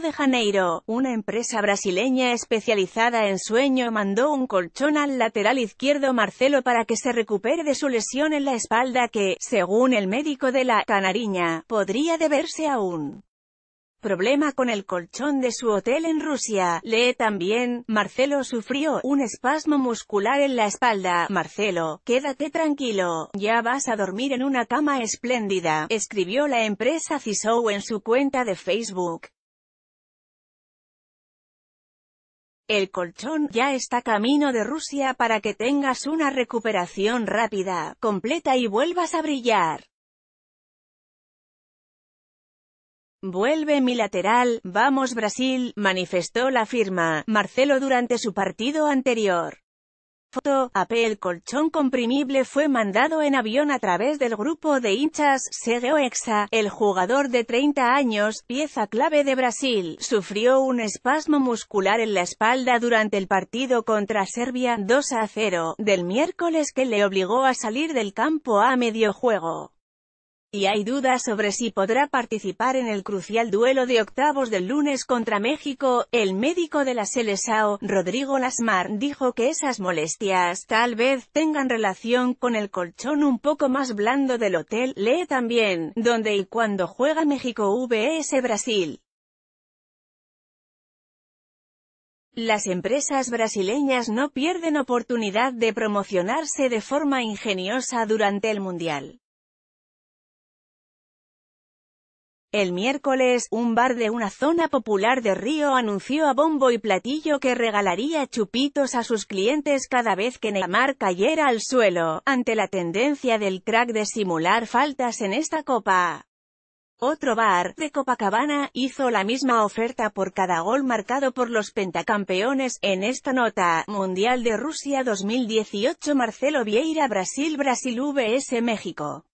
de Janeiro, una empresa brasileña especializada en sueño mandó un colchón al lateral izquierdo Marcelo para que se recupere de su lesión en la espalda que, según el médico de la Canariña, podría deberse a un problema con el colchón de su hotel en Rusia. Lee también, Marcelo sufrió un espasmo muscular en la espalda. Marcelo, quédate tranquilo, ya vas a dormir en una cama espléndida, escribió la empresa Cisou en su cuenta de Facebook. El colchón ya está camino de Rusia para que tengas una recuperación rápida, completa y vuelvas a brillar. Vuelve mi lateral, vamos Brasil, manifestó la firma, Marcelo durante su partido anterior. Foto, AP El colchón comprimible fue mandado en avión a través del grupo de hinchas, Segeo Exa, el jugador de 30 años, pieza clave de Brasil, sufrió un espasmo muscular en la espalda durante el partido contra Serbia, 2 a 0, del miércoles que le obligó a salir del campo a medio juego. Si hay dudas sobre si podrá participar en el crucial duelo de octavos del lunes contra México, el médico de la Selesao, Rodrigo Lasmar, dijo que esas molestias tal vez tengan relación con el colchón un poco más blando del hotel, lee también, donde y cuando juega México vs Brasil. Las empresas brasileñas no pierden oportunidad de promocionarse de forma ingeniosa durante el Mundial. El miércoles, un bar de una zona popular de Río anunció a bombo y platillo que regalaría chupitos a sus clientes cada vez que Neymar cayera al suelo, ante la tendencia del crack de simular faltas en esta copa. Otro bar, de Copacabana, hizo la misma oferta por cada gol marcado por los pentacampeones. En esta nota, Mundial de Rusia 2018 Marcelo Vieira Brasil Brasil vs México.